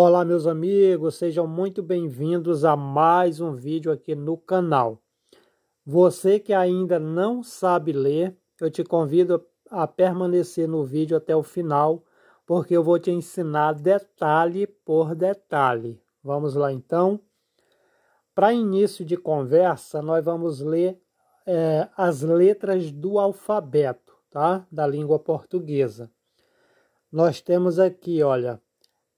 Olá, meus amigos, sejam muito bem-vindos a mais um vídeo aqui no canal. Você que ainda não sabe ler, eu te convido a permanecer no vídeo até o final, porque eu vou te ensinar detalhe por detalhe. Vamos lá então? Para início de conversa, nós vamos ler é, as letras do alfabeto, tá? Da língua portuguesa. Nós temos aqui, olha,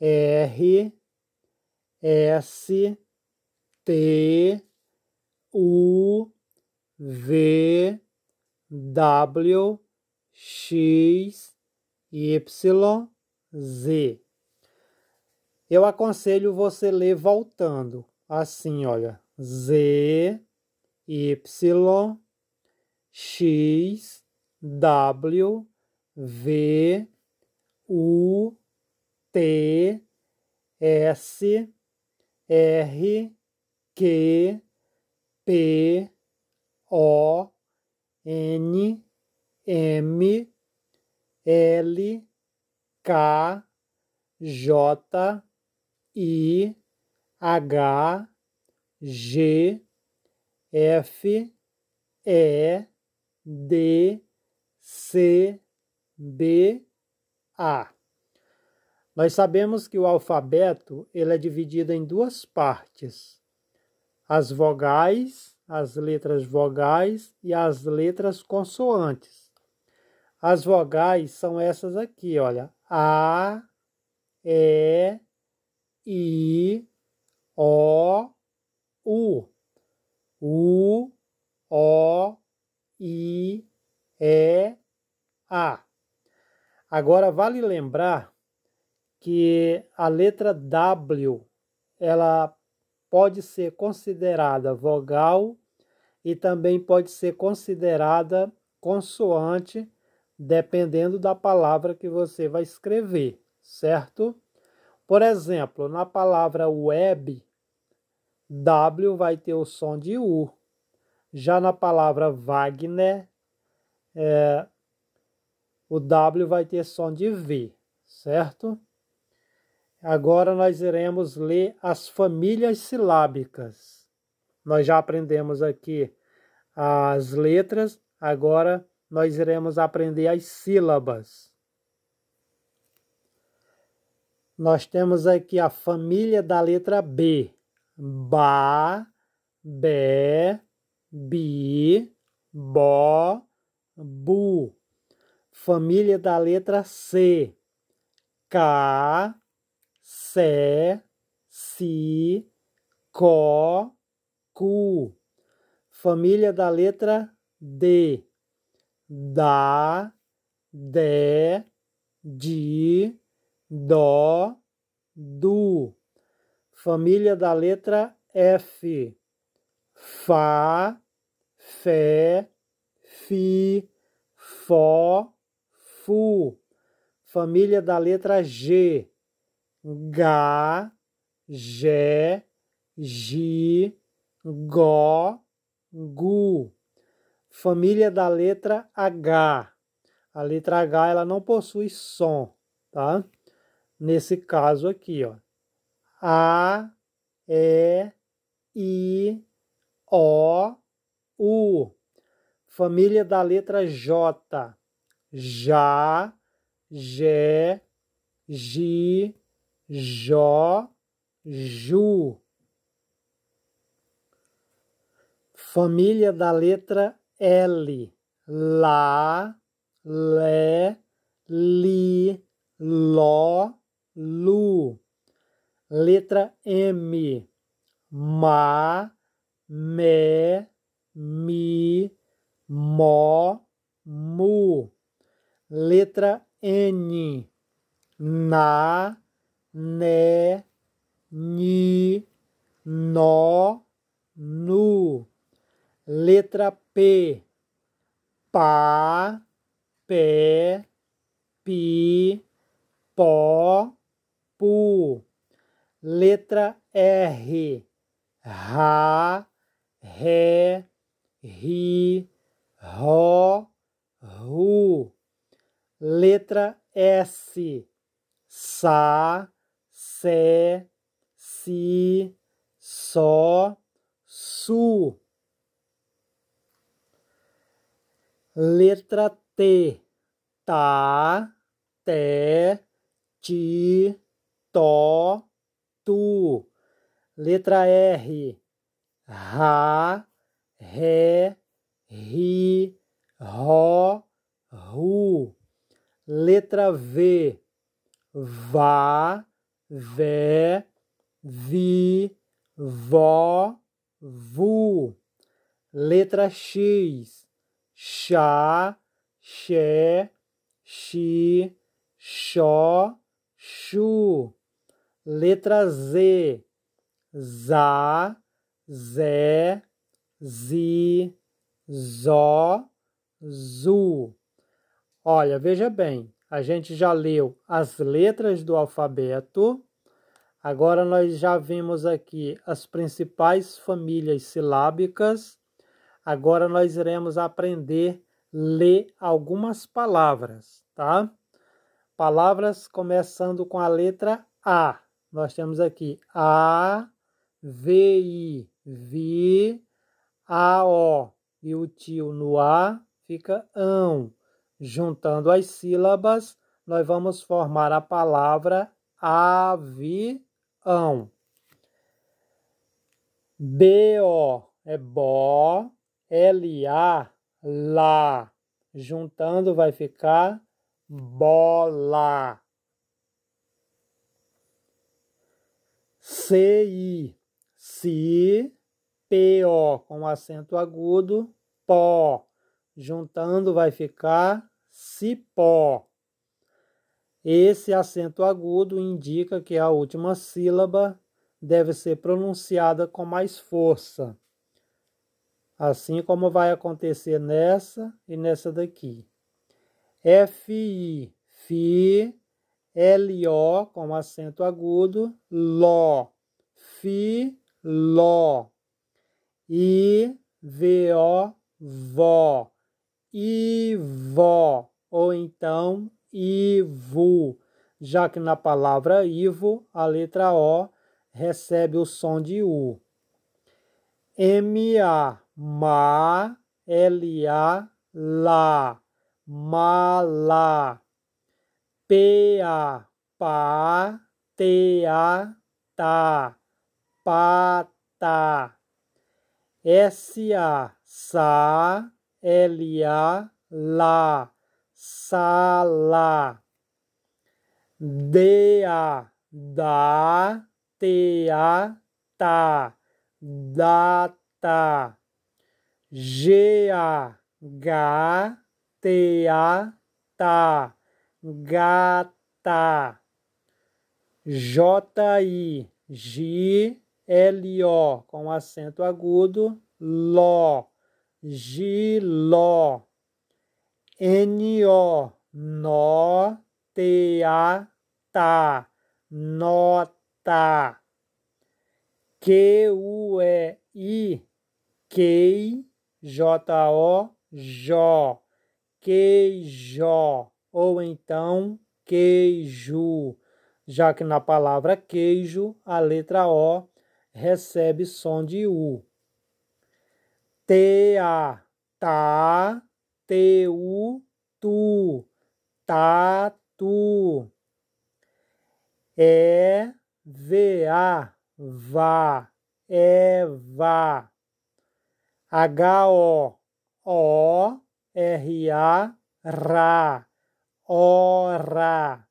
R S T U V W X Y Z. Eu aconselho você ler voltando, assim, olha, Z Y X W V U T, S, R, Q, P, O, N, M, L, K, J, I, H, G, F, E, D, C, B, A. Nós sabemos que o alfabeto ele é dividido em duas partes: as vogais, as letras vogais e as letras consoantes. As vogais são essas aqui, olha: a, e, i, o, u, u, o, i, e, a. Agora vale lembrar que a letra W ela pode ser considerada vogal e também pode ser considerada consoante, dependendo da palavra que você vai escrever, certo? Por exemplo, na palavra web, W vai ter o som de U. Já na palavra Wagner, é, o W vai ter som de V, certo? Agora nós iremos ler as famílias silábicas. Nós já aprendemos aqui as letras, agora nós iremos aprender as sílabas. Nós temos aqui a família da letra B: ba, bé, bi, bo, bu. Família da letra C: ca, se, si, có, cu. Família da letra D. Da, de, di, dó, du. Família da letra F. Fá, fé, fi, fó, fu. Família da letra G ga, ge, gi, go, gu. Família da letra H. A letra H ela não possui som, tá? Nesse caso aqui, ó. A, E, I, O, U. Família da letra J. Já, Gé, Gi, Jó, Ju. Família da letra L. Lá, Lé, Li, Ló, Lu. Letra M. Ma, Mé, Mi, Mó, Mu. Letra N. Na, né, ni, nó, nu. Letra P. Pá, pé, pi, pó, pu. Letra R. Ra, ré, ri, ró, ru. Letra S. Sa, sé, si, só, su. Letra T. Tá, Te, ti, To, tu. Letra R. Ra, ré, ri, ró, ru. Letra V. Vá, vé, vi, vó, vu. Letra X, chá, xé, xi, xó, chu. Letra Z, zá, zé, zi, zó, zu. Olha, veja bem a gente já leu as letras do alfabeto. Agora nós já vimos aqui as principais famílias silábicas. Agora nós iremos aprender a ler algumas palavras, tá? Palavras começando com a letra A. Nós temos aqui A, V, I, VI, A, O. E o tio no A fica ão. Juntando as sílabas, nós vamos formar a palavra avião. B-O é bó, L-A, lá. Juntando vai ficar bola. C-I, si, P-O, com acento agudo, pó. Juntando vai ficar cipó. Esse acento agudo indica que a última sílaba deve ser pronunciada com mais força, assim como vai acontecer nessa e nessa daqui. F-I, fi, L-O com acento agudo, ló, fi, ló, I, V-O, vó. Ivo, ou então Ivo, já que na palavra Ivo, a letra O recebe o som de U. M-A, ma, L-A, lá, malá. P-A, pá, T-A, tá, pata. S-A, sa, a lá, sala. DA, da, TA, tá, data. GA, ga, TA, tá, gata. J-I, G, L-O, com acento agudo, LO giló, nio, nó, teata, nota, que-u-e-i, quei, j-o, jó, queijo, ou então queijo, já que na palavra queijo a letra O recebe som de U. Tea, ta, tá. teu, tá. tu, tu. É, va, va, eva. H-O, O, R-A, ra, ora.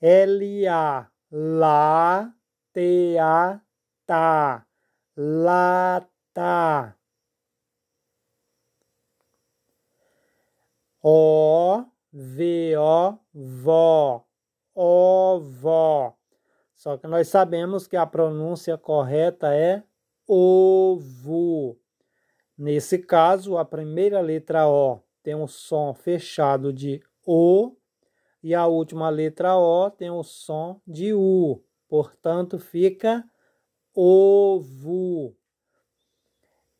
L-A, lá, te-a, tá, lata. O, V, O, vó, vó. Só que nós sabemos que a pronúncia correta é ovo. Nesse caso, a primeira letra O tem um som fechado de O e a última letra O tem um som de U. Portanto, fica ovo.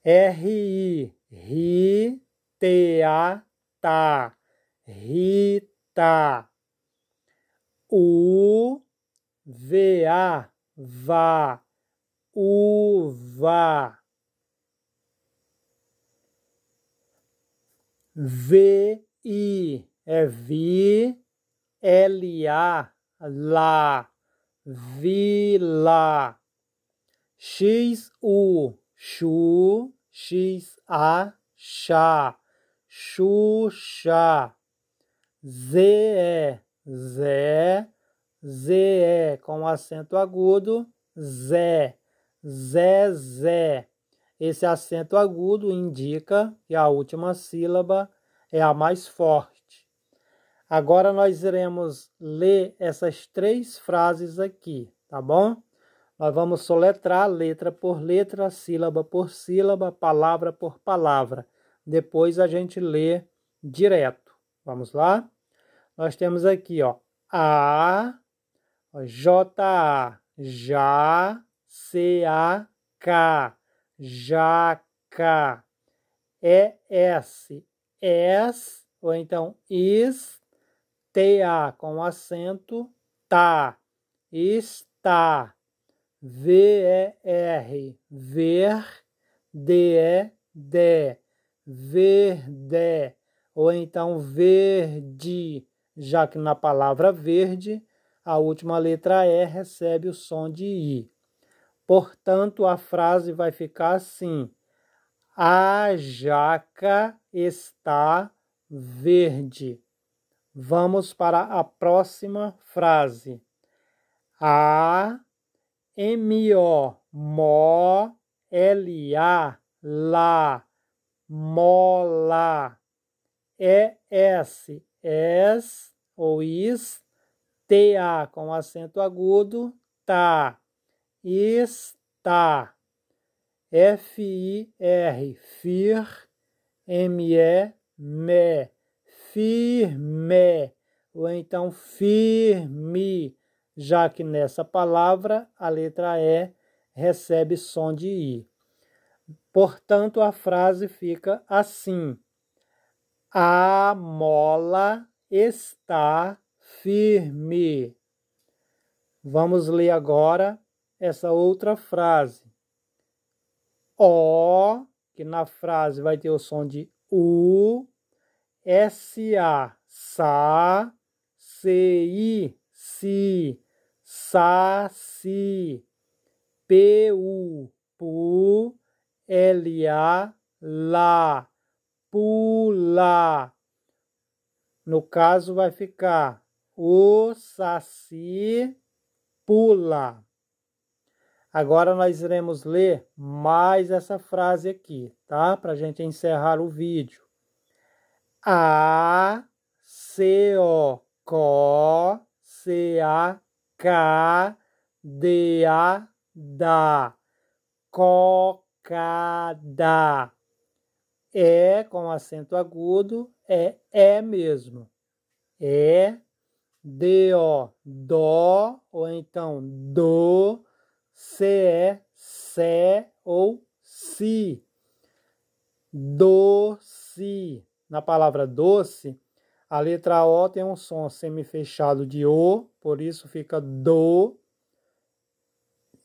R, ri, T-A, Rita, Rita. U, V, A, Vá, Uva. V, I, é vi, L, A, lá, vila. X, U, chu, X, A, chá. Xuxa, Zé, Zé, Zé com acento agudo, Zé, Zé, Zé. Esse acento agudo indica que a última sílaba é a mais forte. Agora nós iremos ler essas três frases aqui, tá bom? Nós vamos soletrar letra por letra, sílaba por sílaba, palavra por palavra depois a gente lê direto. Vamos lá? Nós temos aqui, ó, A, J, A, já, C, A, K, k, e s, s, ou então is, a, com acento, tá, está, v e ver, ver, e, de, verde, ou então verde, já que na palavra verde, a última letra E recebe o som de I. Portanto, a frase vai ficar assim: A jaca está verde. Vamos para a próxima frase. A M O M O L A lá mola, é s s ou is, TA com acento agudo, tá, está, FIR, fir, ME, me, firme, ou então firme, já que nessa palavra a letra E recebe som de I. Portanto, a frase fica assim: A mola está firme. Vamos ler agora essa outra frase. O, que na frase vai ter o som de U, S-A, sa, C-I, si, sa, si, P-U, pu, LA, lá, pula. No caso, vai ficar o saci pula. Agora nós iremos ler mais essa frase aqui, tá? Para a gente encerrar o vídeo. A, C, O, C, C, A, K, D, A, da. Co, cada. É com acento agudo, é é mesmo. É, D, O, Dó, ou então Do, C, E, Sé ou Si. Doce. Na palavra doce, a letra O tem um som semifechado de O, por isso fica do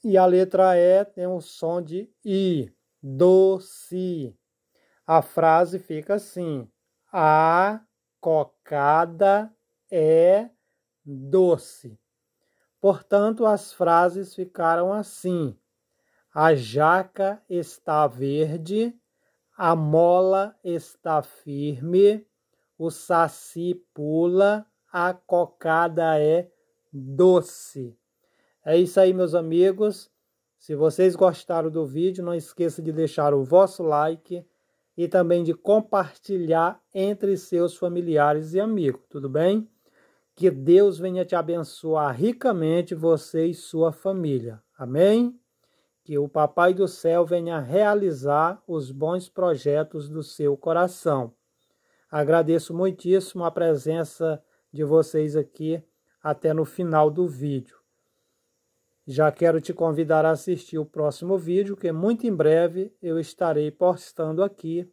e a letra E tem um som de I, doce A frase fica assim: A cocada é doce. Portanto, as frases ficaram assim: A jaca está verde, a mola está firme, o saci pula, a cocada é doce. É isso aí, meus amigos. Se vocês gostaram do vídeo, não esqueça de deixar o vosso like e também de compartilhar entre seus familiares e amigos, tudo bem? Que Deus venha te abençoar ricamente, você e sua família. Amém? Que o Papai do Céu venha realizar os bons projetos do seu coração. Agradeço muitíssimo a presença de vocês aqui até no final do vídeo. Já quero te convidar a assistir o próximo vídeo, que muito em breve eu estarei postando aqui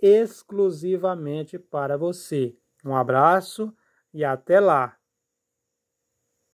exclusivamente para você. Um abraço e até lá!